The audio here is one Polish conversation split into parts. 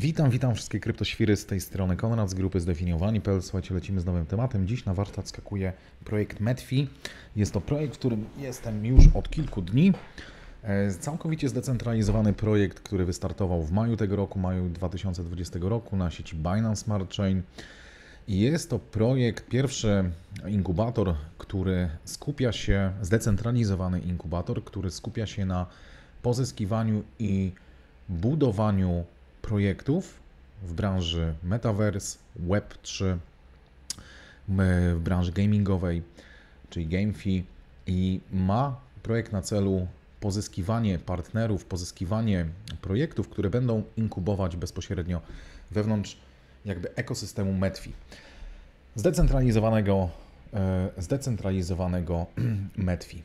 Witam, witam wszystkie kryptoświry z tej strony. Konrad z grupy Zdefiniowani.pl. Słuchajcie, lecimy z nowym tematem. Dziś na warsztat skakuje projekt Metfi. Jest to projekt, w którym jestem już od kilku dni. E, całkowicie zdecentralizowany projekt, który wystartował w maju tego roku, maju 2020 roku na sieci Binance Smart Chain. Jest to projekt, pierwszy inkubator, który skupia się, zdecentralizowany inkubator, który skupia się na pozyskiwaniu i budowaniu projektów w branży Metaverse, Web3, w branży gamingowej, czyli GameFi i ma projekt na celu pozyskiwanie partnerów, pozyskiwanie projektów, które będą inkubować bezpośrednio wewnątrz jakby ekosystemu Metfi. Zdecentralizowanego e, zdecentralizowanego Metfi,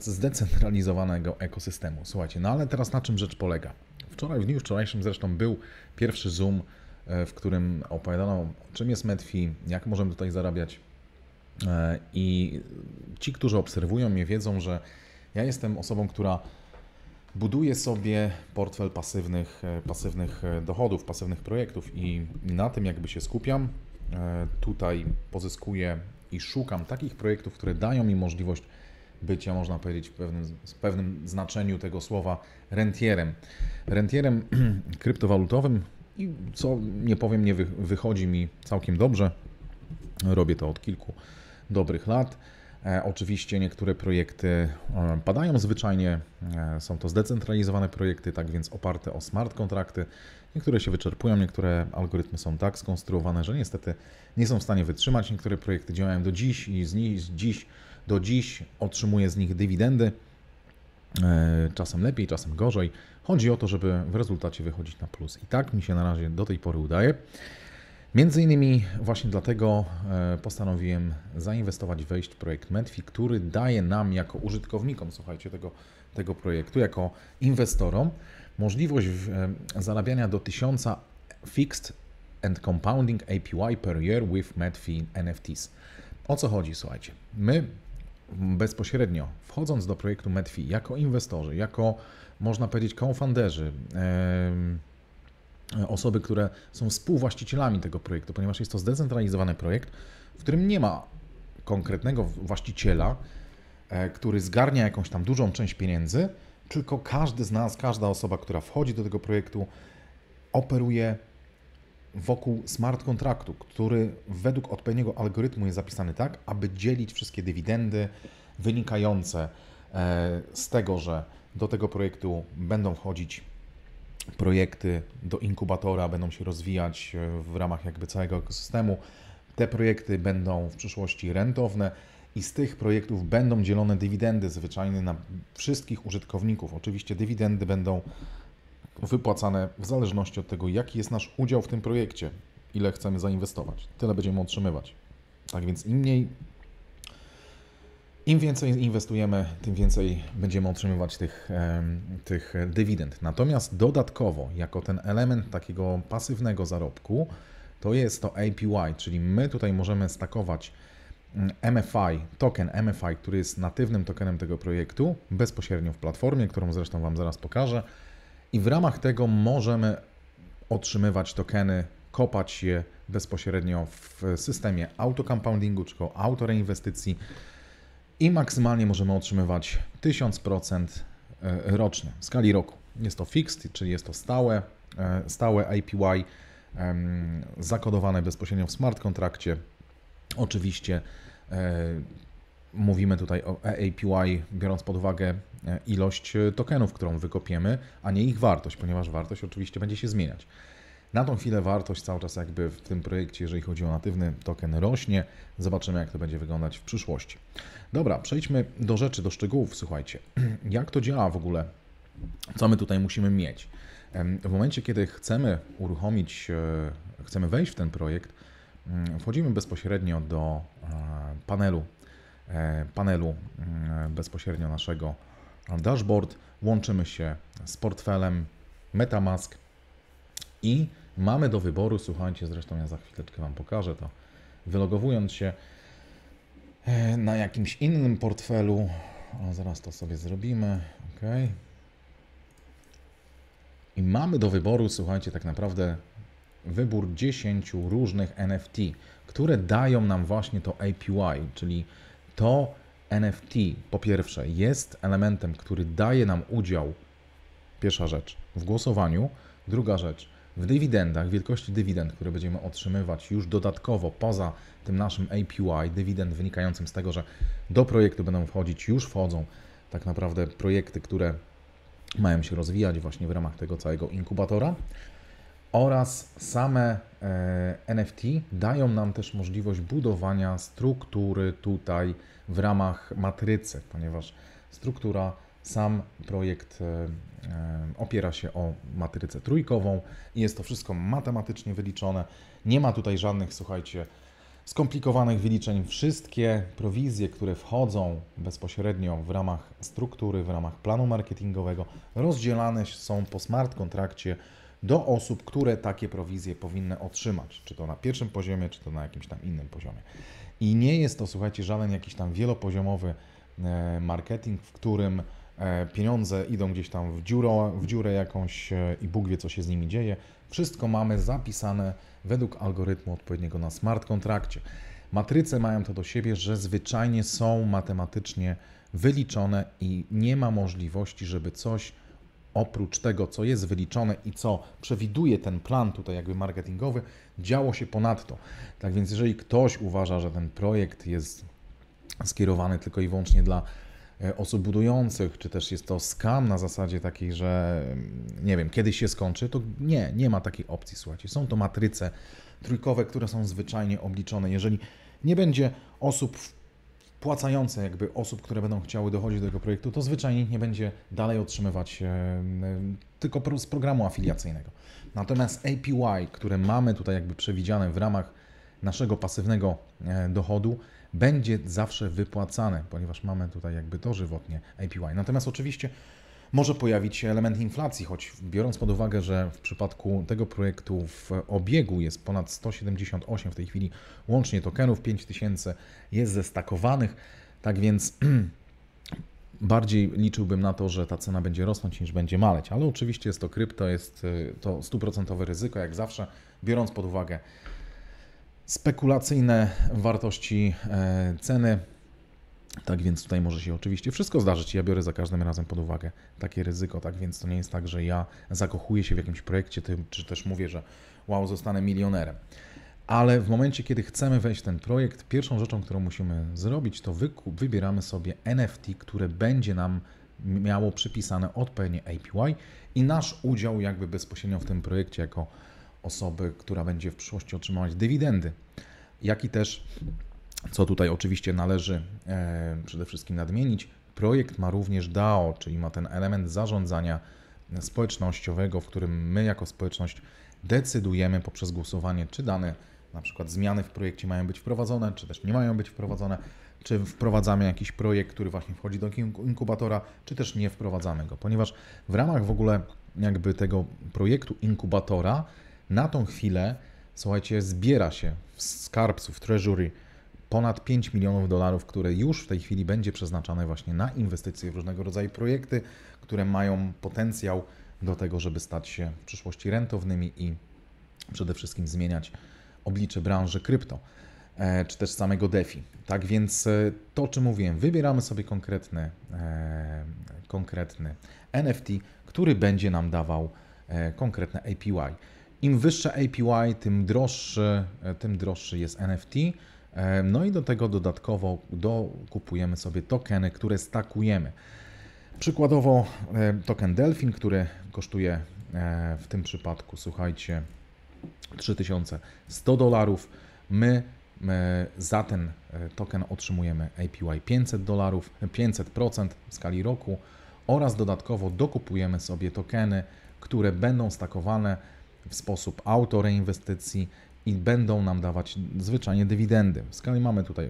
zdecentralizowanego ekosystemu. Słuchajcie, no ale teraz na czym rzecz polega? Wczoraj, w dniu wczorajszym zresztą był pierwszy Zoom, e, w którym opowiadano, czym jest MedFi, jak możemy tutaj zarabiać. E, I ci, którzy obserwują mnie, wiedzą, że ja jestem osobą, która buduje sobie portfel pasywnych, e, pasywnych dochodów, pasywnych projektów i na tym jakby się skupiam. Tutaj pozyskuję i szukam takich projektów, które dają mi możliwość bycia, można powiedzieć, w pewnym, w pewnym znaczeniu tego słowa rentierem. Rentierem kryptowalutowym i co nie powiem, nie wychodzi mi całkiem dobrze. Robię to od kilku dobrych lat. E, oczywiście niektóre projekty e, padają zwyczajnie, e, są to zdecentralizowane projekty, tak więc oparte o smart kontrakty. Niektóre się wyczerpują, niektóre algorytmy są tak skonstruowane, że niestety nie są w stanie wytrzymać. Niektóre projekty działają do dziś i z dziś do dziś otrzymuje z nich dywidendy, e, czasem lepiej, czasem gorzej. Chodzi o to, żeby w rezultacie wychodzić na plus. I tak mi się na razie do tej pory udaje. Między innymi właśnie dlatego e, postanowiłem zainwestować, wejść w projekt Medfi, który daje nam jako użytkownikom, słuchajcie, tego, tego projektu, jako inwestorom możliwość e, zarabiania do 1000 fixed and compounding APY per year with Medfi NFTs. O co chodzi, słuchajcie? My bezpośrednio wchodząc do projektu Medfi jako inwestorzy, jako można powiedzieć co-founderzy, osoby, które są współwłaścicielami tego projektu, ponieważ jest to zdecentralizowany projekt, w którym nie ma konkretnego właściciela, e, który zgarnia jakąś tam dużą część pieniędzy, tylko każdy z nas, każda osoba, która wchodzi do tego projektu, operuje wokół smart kontraktu, który według odpowiedniego algorytmu jest zapisany tak, aby dzielić wszystkie dywidendy wynikające e, z tego, że do tego projektu będą wchodzić projekty do inkubatora, będą się rozwijać e, w ramach jakby całego ekosystemu. Te projekty będą w przyszłości rentowne i z tych projektów będą dzielone dywidendy zwyczajne na wszystkich użytkowników. Oczywiście dywidendy będą wypłacane w zależności od tego, jaki jest nasz udział w tym projekcie, ile chcemy zainwestować. Tyle będziemy otrzymywać. Tak więc im mniej, im więcej inwestujemy, tym więcej będziemy otrzymywać tych, tych dywidend. Natomiast dodatkowo, jako ten element takiego pasywnego zarobku, to jest to APY, czyli my tutaj możemy stakować MFI, mm, token MFI, który jest natywnym tokenem tego projektu, bezpośrednio w platformie, którą zresztą Wam zaraz pokażę i w ramach tego możemy otrzymywać tokeny, kopać je bezpośrednio w systemie autocompoundingu, czy autoreinwestycji i maksymalnie możemy otrzymywać 1000% e, rocznie w skali roku. Jest to fixed, czyli jest to stałe, e, stałe APY zakodowane bezpośrednio w smart kontrakcie. Oczywiście e, mówimy tutaj o APY, biorąc pod uwagę e, ilość e, tokenów, którą wykopiemy, a nie ich wartość, ponieważ wartość oczywiście będzie się zmieniać. Na tą chwilę wartość cały czas jakby w tym projekcie, jeżeli chodzi o natywny token, rośnie. Zobaczymy, jak to będzie wyglądać w przyszłości. Dobra, przejdźmy do rzeczy, do szczegółów. Słuchajcie, jak to działa w ogóle? Co my tutaj musimy mieć? W momencie, kiedy chcemy uruchomić, e, chcemy wejść w ten projekt, mm, wchodzimy bezpośrednio do panelu E, panelu mm, bezpośrednio naszego dashboard. Łączymy się z portfelem MetaMask i mamy do wyboru, słuchajcie, zresztą ja za chwileczkę Wam pokażę to, wylogowując się e, na jakimś innym portfelu, o, zaraz to sobie zrobimy, ok. I mamy do wyboru, słuchajcie, tak naprawdę wybór 10 różnych NFT, które dają nam właśnie to APY, czyli to NFT po pierwsze jest elementem, który daje nam udział, pierwsza rzecz, w głosowaniu, druga rzecz, w dywidendach, wielkości dywidend, które będziemy otrzymywać już dodatkowo poza tym naszym APY, dywidend wynikającym z tego, że do projektu będą wchodzić, już wchodzą tak naprawdę projekty, które mają się rozwijać właśnie w ramach tego całego inkubatora oraz same e, NFT dają nam też możliwość budowania struktury tutaj w ramach matrycy, ponieważ struktura, sam projekt e, e, opiera się o matrycę trójkową i jest to wszystko matematycznie wyliczone. Nie ma tutaj żadnych, słuchajcie, skomplikowanych wyliczeń. Wszystkie prowizje, które wchodzą bezpośrednio w ramach struktury, w ramach planu marketingowego, rozdzielane są po smart kontrakcie do osób, które takie prowizje powinny otrzymać, czy to na pierwszym poziomie, czy to na jakimś tam innym poziomie. I nie jest to, słuchajcie, żaden jakiś tam wielopoziomowy e, marketing, w którym e, pieniądze idą gdzieś tam w, dziuro, w dziurę jakąś e, i Bóg wie, co się z nimi dzieje. Wszystko mamy zapisane według algorytmu odpowiedniego na smart kontrakcie. Matryce mają to do siebie, że zwyczajnie są matematycznie wyliczone i nie ma możliwości, żeby coś oprócz tego, co jest wyliczone i co przewiduje ten plan tutaj jakby marketingowy, działo się ponadto. Tak więc jeżeli ktoś uważa, że ten projekt jest skierowany tylko i wyłącznie dla e, osób budujących, czy też jest to skam na zasadzie takiej, że mm, nie wiem, kiedyś się skończy, to nie, nie ma takiej opcji, słuchajcie. Są to matryce trójkowe, które są zwyczajnie obliczone. Jeżeli nie będzie osób w wpłacające jakby osób, które będą chciały dochodzić do tego projektu, to zwyczajnie nikt nie będzie dalej otrzymywać tylko z programu afiliacyjnego. Natomiast APY, które mamy tutaj jakby przewidziane w ramach naszego pasywnego e, dochodu, będzie zawsze wypłacane, ponieważ mamy tutaj jakby dożywotnie APY. Natomiast oczywiście może pojawić się element inflacji, choć biorąc pod uwagę, że w przypadku tego projektu w obiegu jest ponad 178 w tej chwili łącznie tokenów, 5000 jest zestakowanych, tak więc bardziej liczyłbym na to, że ta cena będzie rosnąć niż będzie maleć, ale oczywiście jest to krypto, jest y, to stuprocentowe ryzyko, jak zawsze, biorąc pod uwagę spekulacyjne wartości e, ceny, tak więc tutaj może się oczywiście wszystko zdarzyć. Ja biorę za każdym razem pod uwagę takie ryzyko, tak więc to nie jest tak, że ja zakochuję się w jakimś projekcie, czy też mówię, że wow, zostanę milionerem. Ale w momencie, kiedy chcemy wejść w ten projekt, pierwszą rzeczą, którą musimy zrobić, to wybieramy sobie NFT, które będzie nam miało przypisane odpowiednie API y i nasz udział jakby bezpośrednio w tym projekcie jako osoby, która będzie w przyszłości otrzymywać dywidendy, jak i też co tutaj oczywiście należy e, przede wszystkim nadmienić, projekt ma również DAO, czyli ma ten element zarządzania społecznościowego, w którym my jako społeczność decydujemy poprzez głosowanie, czy dane na przykład zmiany w projekcie mają być wprowadzone, czy też nie mają być wprowadzone, czy wprowadzamy jakiś projekt, który właśnie wchodzi do inkubatora, czy też nie wprowadzamy go, ponieważ w ramach w ogóle jakby tego projektu inkubatora na tą chwilę, słuchajcie, zbiera się w skarbcu, w treasury ponad 5 milionów dolarów, które już w tej chwili będzie przeznaczane właśnie na inwestycje w różnego rodzaju projekty, które mają potencjał do tego, żeby stać się w przyszłości rentownymi i przede wszystkim zmieniać oblicze branży krypto e, czy też samego DeFi. Tak więc e, to, o czym mówiłem, wybieramy sobie konkretny, e, konkretny NFT, który będzie nam dawał konkretne APY. Im wyższe APY, tym droższy, tym droższy jest NFT no i do tego dodatkowo dokupujemy sobie tokeny, które stakujemy. Przykładowo token Delphin, który kosztuje w tym przypadku, słuchajcie, 3100 dolarów. My za ten e, token otrzymujemy APY 500 dolarów, 500% w skali roku oraz dodatkowo dokupujemy sobie tokeny, które będą stakowane w sposób auto reinwestycji i będą nam dawać zwyczajnie dywidendy. W skali mamy tutaj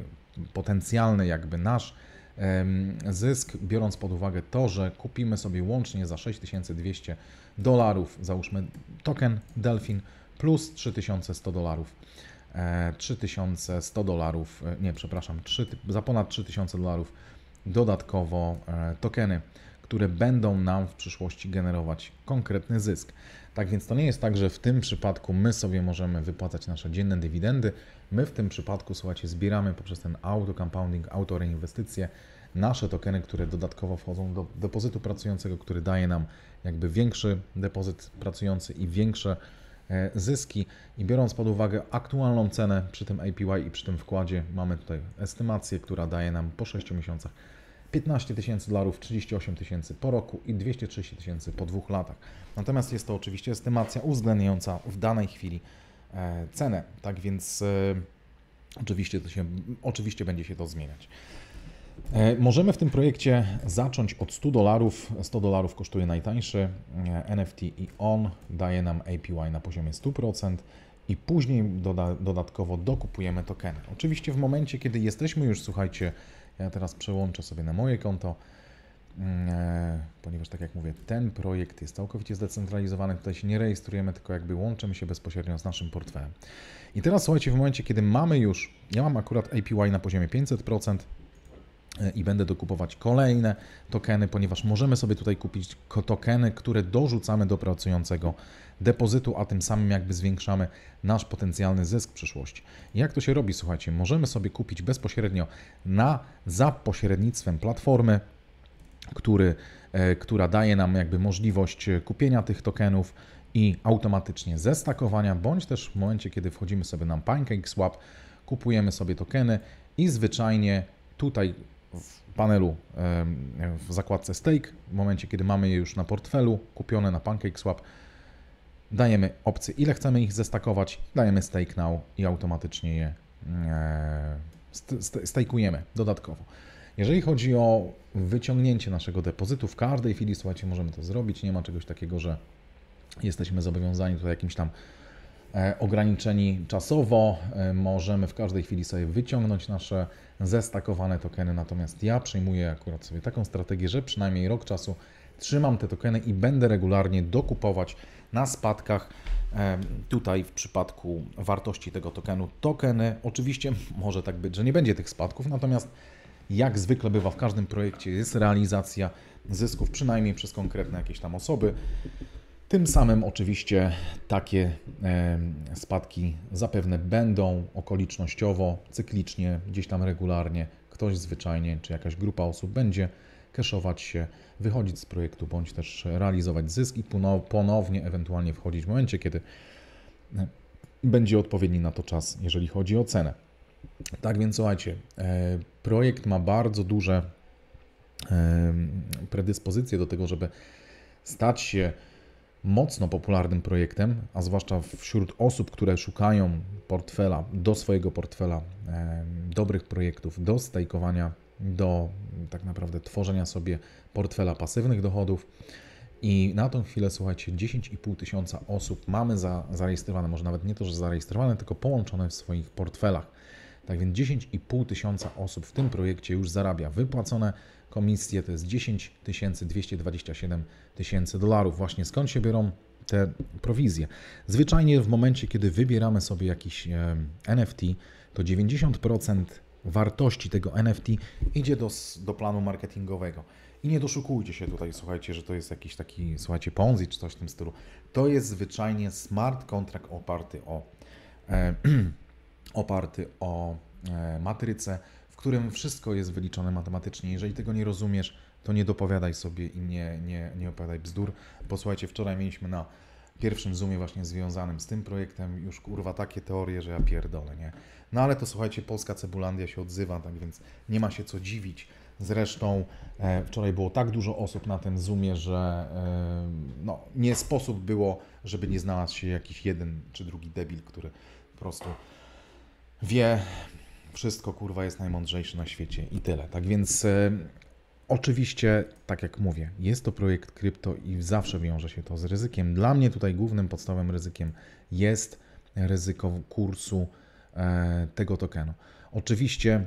potencjalny jakby nasz zysk, biorąc pod uwagę to, że kupimy sobie łącznie za 6200 dolarów, załóżmy token Delfin plus 3100 dolarów. 3100 e, dolarów, e, nie przepraszam, 3, za ponad 3000 dolarów dodatkowo e, tokeny, które będą nam w przyszłości generować konkretny zysk. Tak więc to nie jest tak, że w tym przypadku my sobie możemy wypłacać nasze dzienne dywidendy. My w tym przypadku, słuchajcie, zbieramy poprzez ten auto compounding, auto reinwestycje nasze tokeny, które dodatkowo wchodzą do depozytu pracującego, który daje nam jakby większy depozyt pracujący i większe e, zyski. I biorąc pod uwagę aktualną cenę przy tym APY i przy tym wkładzie, mamy tutaj estymację, która daje nam po 6 miesiącach 15 tysięcy dolarów, 38 tysięcy po roku i 230 tysięcy po dwóch latach. Natomiast jest to oczywiście estymacja uwzględniająca w danej chwili e, cenę, tak więc e, oczywiście, to się, oczywiście będzie się to zmieniać. E, możemy w tym projekcie zacząć od 100 dolarów. 100 dolarów kosztuje najtańszy NFT i on daje nam APY na poziomie 100% i później doda dodatkowo dokupujemy tokeny. Oczywiście w momencie, kiedy jesteśmy już, słuchajcie, ja teraz przełączę sobie na moje konto, mm, e, ponieważ tak jak mówię, ten projekt jest całkowicie zdecentralizowany. Tutaj się nie rejestrujemy, tylko jakby łączymy się bezpośrednio z naszym portfelem. I teraz słuchajcie, w momencie, kiedy mamy już, ja mam akurat APY na poziomie 500%, i będę dokupować kolejne tokeny, ponieważ możemy sobie tutaj kupić tokeny, które dorzucamy do pracującego depozytu, a tym samym jakby zwiększamy nasz potencjalny zysk w przyszłości. Jak to się robi? Słuchajcie, możemy sobie kupić bezpośrednio na za pośrednictwem platformy, który, e, która daje nam jakby możliwość e, kupienia tych tokenów i automatycznie zestakowania, bądź też w momencie, kiedy wchodzimy sobie na PancakeSwap, kupujemy sobie tokeny i zwyczajnie tutaj w panelu w zakładce Stake, w momencie kiedy mamy je już na portfelu kupione na PancakeSwap, dajemy opcję ile chcemy ich zestakować, dajemy Stake Now i automatycznie je e, stakujemy dodatkowo. Jeżeli chodzi o wyciągnięcie naszego depozytu w każdej chwili, słuchajcie, możemy to zrobić, nie ma czegoś takiego, że jesteśmy zobowiązani tutaj jakimś tam E, ograniczeni czasowo. E, możemy w każdej chwili sobie wyciągnąć nasze zestakowane tokeny, natomiast ja przyjmuję akurat sobie taką strategię, że przynajmniej rok czasu trzymam te tokeny i będę regularnie dokupować na spadkach. E, tutaj w przypadku wartości tego tokenu tokeny, oczywiście może tak być, że nie będzie tych spadków, natomiast jak zwykle bywa w każdym projekcie jest realizacja zysków, przynajmniej przez konkretne jakieś tam osoby. Tym samym oczywiście takie e, spadki zapewne będą okolicznościowo, cyklicznie, gdzieś tam regularnie. Ktoś zwyczajnie, czy jakaś grupa osób będzie keszować się, wychodzić z projektu, bądź też realizować zysk i ponownie ewentualnie wchodzić w momencie, kiedy e, będzie odpowiedni na to czas, jeżeli chodzi o cenę. Tak więc słuchajcie, e, projekt ma bardzo duże predyspozycje do tego, żeby stać się mocno popularnym projektem, a zwłaszcza wśród osób, które szukają portfela, do swojego portfela e, dobrych projektów, do stajkowania, do mm, tak naprawdę tworzenia sobie portfela pasywnych dochodów. I na tą chwilę, słuchajcie, 10,5 tysiąca osób mamy za, zarejestrowane, może nawet nie to, że zarejestrowane, tylko połączone w swoich portfelach. Tak więc 10,5 tysiąca osób w tym projekcie już zarabia wypłacone komisje, to jest 10 227 tysięcy dolarów. Właśnie skąd się biorą te prowizje? Zwyczajnie w momencie, kiedy wybieramy sobie jakiś e, NFT, to 90% wartości tego NFT idzie do, do planu marketingowego. I nie doszukujcie się tutaj, słuchajcie, że to jest jakiś taki, słuchajcie, Ponzi czy coś w tym stylu. To jest zwyczajnie smart kontrakt oparty o e, oparty o e, matrycę, w którym wszystko jest wyliczone matematycznie. Jeżeli tego nie rozumiesz, to nie dopowiadaj sobie i nie, nie, nie opowiadaj bzdur. Posłuchajcie, wczoraj mieliśmy na pierwszym Zoomie właśnie związanym z tym projektem już kurwa takie teorie, że ja pierdolę, nie? No ale to słuchajcie, Polska Cebulandia się odzywa, tak więc nie ma się co dziwić. Zresztą e, wczoraj było tak dużo osób na tym Zoomie, że e, no, nie sposób było, żeby nie znalazł się jakiś jeden czy drugi debil, który po prostu wie wszystko, kurwa, jest najmądrzejszy na świecie i tyle. Tak więc y, oczywiście, tak jak mówię, jest to projekt krypto i zawsze wiąże się to z ryzykiem. Dla mnie tutaj głównym podstawowym ryzykiem jest ryzyko kursu y, tego tokenu. Oczywiście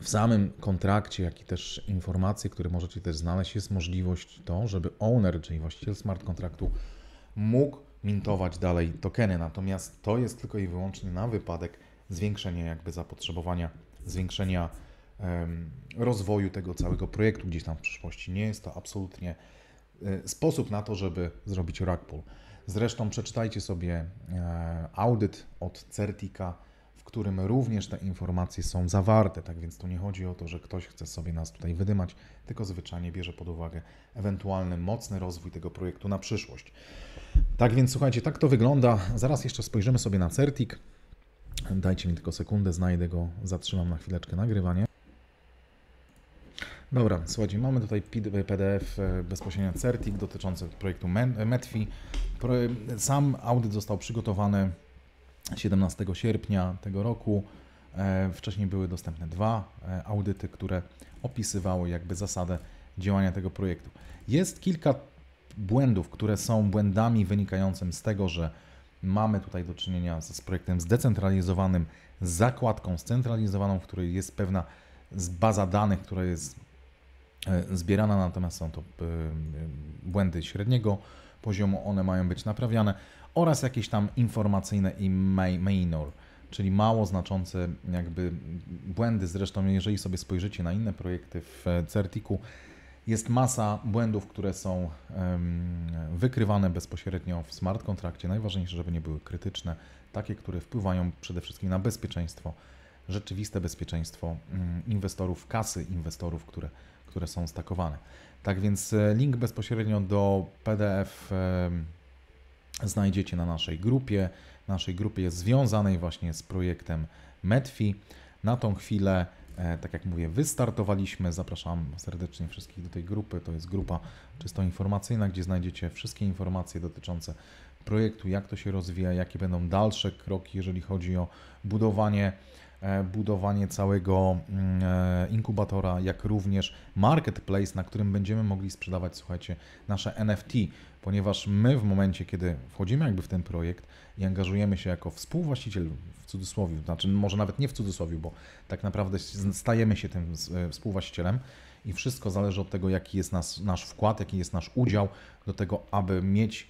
w samym kontrakcie, jak i też informacje, które możecie też znaleźć, jest możliwość to, żeby owner, czyli właściciel smart kontraktu, mógł mintować dalej tokeny. Natomiast to jest tylko i wyłącznie na wypadek zwiększenia jakby zapotrzebowania, zwiększenia rozwoju tego całego projektu gdzieś tam w przyszłości. Nie jest to absolutnie e, sposób na to, żeby zrobić rug pull. Zresztą przeczytajcie sobie e, audyt od Certika, w którym również te informacje są zawarte. Tak więc tu nie chodzi o to, że ktoś chce sobie nas tutaj wydymać, tylko zwyczajnie bierze pod uwagę ewentualny mocny rozwój tego projektu na przyszłość. Tak więc słuchajcie, tak to wygląda. Zaraz jeszcze spojrzymy sobie na Certik. Dajcie mi tylko sekundę, znajdę go, zatrzymam na chwileczkę nagrywanie. Dobra, słuchajcie, mamy tutaj PDF e, bezpośrednio Certik dotyczący projektu e, METFI. Sam audyt został przygotowany 17 sierpnia tego roku. E, wcześniej były dostępne dwa audyty, które opisywały jakby zasadę działania tego projektu. Jest kilka błędów, które są błędami wynikającymi z tego, że mamy tutaj do czynienia z projektem zdecentralizowanym, z zakładką scentralizowaną, w której jest pewna baza danych, która jest e, zbierana, natomiast są to e, e, błędy średniego poziomu, one mają być naprawiane oraz jakieś tam informacyjne i minor, czyli mało znaczące jakby błędy. Zresztą jeżeli sobie spojrzycie na inne projekty w Certiku, jest masa błędów, które są wykrywane bezpośrednio w smart kontrakcie. Najważniejsze, żeby nie były krytyczne, takie, które wpływają przede wszystkim na bezpieczeństwo, rzeczywiste bezpieczeństwo mm, inwestorów, kasy inwestorów, które, które są stakowane. Tak więc e, link bezpośrednio do PDF znajdziecie na naszej grupie. Naszej grupie związanej właśnie z projektem Metfi. Na tą chwilę E, tak jak mówię, wystartowaliśmy. Zapraszam serdecznie wszystkich do tej grupy. To jest grupa czysto informacyjna, gdzie znajdziecie wszystkie informacje dotyczące projektu, jak to się rozwija, jakie będą dalsze kroki, jeżeli chodzi o budowanie E, budowanie całego mm, e, inkubatora, jak również marketplace, na którym będziemy mogli sprzedawać, słuchajcie, nasze NFT, ponieważ my w momencie, kiedy wchodzimy jakby w ten projekt i angażujemy się jako współwłaściciel, w cudzysłowie, znaczy może nawet nie w cudzysłowie, bo tak naprawdę stajemy się tym e, współwłaścicielem, i wszystko zależy od tego, jaki jest nas, nasz wkład, jaki jest nasz udział do tego, aby mieć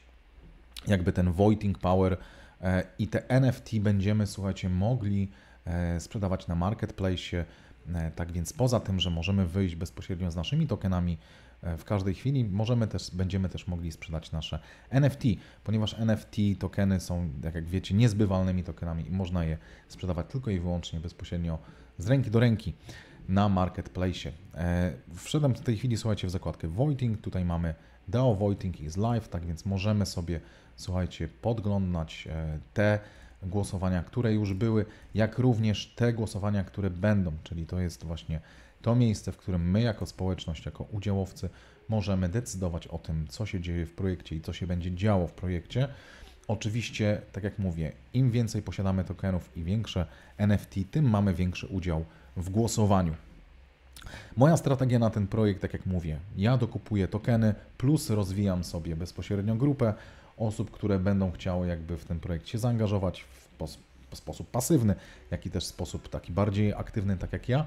jakby ten voting power i te NFT będziemy, słuchajcie, mogli E, sprzedawać na marketplace. E, tak więc poza tym, że możemy wyjść bezpośrednio z naszymi tokenami e, w każdej chwili, możemy też, będziemy też mogli sprzedać nasze NFT, ponieważ NFT tokeny są, tak jak wiecie, niezbywalnymi tokenami i można je sprzedawać tylko i wyłącznie bezpośrednio z ręki do ręki na marketplace. Wszedłem w tej chwili, słuchajcie, w zakładkę Voiting, tutaj mamy DAO Voiting is live, tak więc możemy sobie, słuchajcie, podglądać te głosowania, które już były, jak również te głosowania, które będą, czyli to jest właśnie to miejsce, w którym my jako społeczność, jako udziałowcy możemy decydować o tym, co się dzieje w projekcie i co się będzie działo w projekcie. Oczywiście, tak jak mówię, im więcej posiadamy tokenów i większe NFT, tym mamy większy udział w głosowaniu. Moja strategia na ten projekt, tak jak mówię, ja dokupuję tokeny, plus rozwijam sobie bezpośrednio grupę osób, które będą chciały jakby w tym projekcie zaangażować w sposób pasywny, jak i też sposób taki bardziej aktywny, tak jak ja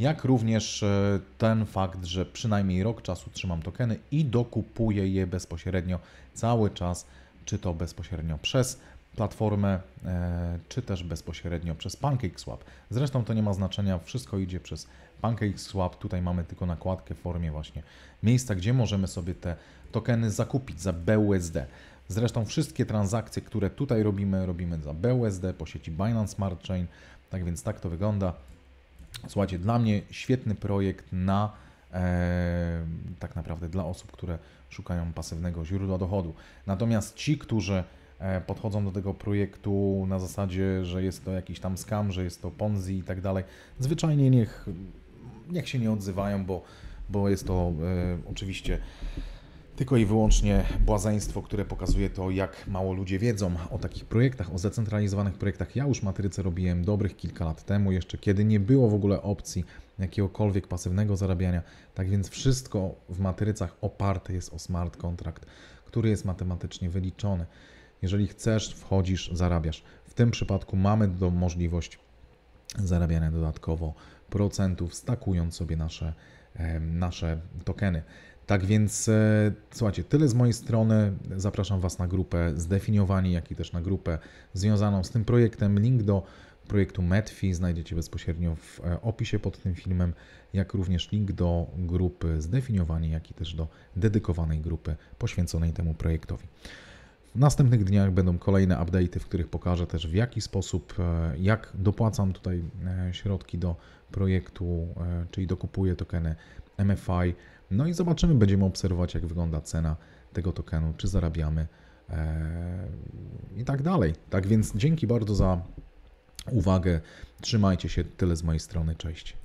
jak również e, ten fakt, że przynajmniej rok czasu trzymam tokeny i dokupuję je bezpośrednio cały czas, czy to bezpośrednio przez platformę, e, czy też bezpośrednio przez PancakeSwap. Zresztą to nie ma znaczenia, wszystko idzie przez PancakeSwap. Tutaj mamy tylko nakładkę w formie właśnie miejsca, gdzie możemy sobie te tokeny zakupić za BUSD. Zresztą wszystkie transakcje, które tutaj robimy, robimy za BUSD po sieci Binance Smart Chain. Tak więc tak to wygląda. Słuchajcie, dla mnie świetny projekt na e, tak naprawdę dla osób, które szukają pasywnego źródła dochodu. Natomiast ci, którzy e, podchodzą do tego projektu na zasadzie, że jest to jakiś tam scam, że jest to Ponzi i tak dalej, zwyczajnie niech, niech się nie odzywają, bo, bo jest to e, oczywiście tylko i wyłącznie błazeństwo, które pokazuje to, jak mało ludzie wiedzą o takich projektach, o zdecentralizowanych projektach. Ja już matrycę robiłem dobrych kilka lat temu, jeszcze kiedy nie było w ogóle opcji jakiegokolwiek pasywnego zarabiania. Tak więc wszystko w matrycach oparte jest o smart contract, który jest matematycznie wyliczony. Jeżeli chcesz, wchodzisz, zarabiasz. W tym przypadku mamy do możliwość zarabiania dodatkowo procentów, stakując sobie nasze, nasze tokeny. Tak więc e, słuchajcie, tyle z mojej strony. Zapraszam Was na grupę Zdefiniowani, jak i też na grupę związaną z tym projektem. Link do projektu Medfi znajdziecie bezpośrednio w e, opisie pod tym filmem, jak również link do grupy Zdefiniowani, jak i też do dedykowanej grupy poświęconej temu projektowi. W następnych dniach będą kolejne update'y, w których pokażę też w jaki sposób, e, jak dopłacam tutaj środki do projektu, czyli dokupuję tokeny MFI no i zobaczymy, będziemy obserwować, jak wygląda cena tego tokenu, czy zarabiamy e, i tak dalej. Tak więc dzięki bardzo za uwagę. Trzymajcie się. Tyle z mojej strony. Cześć.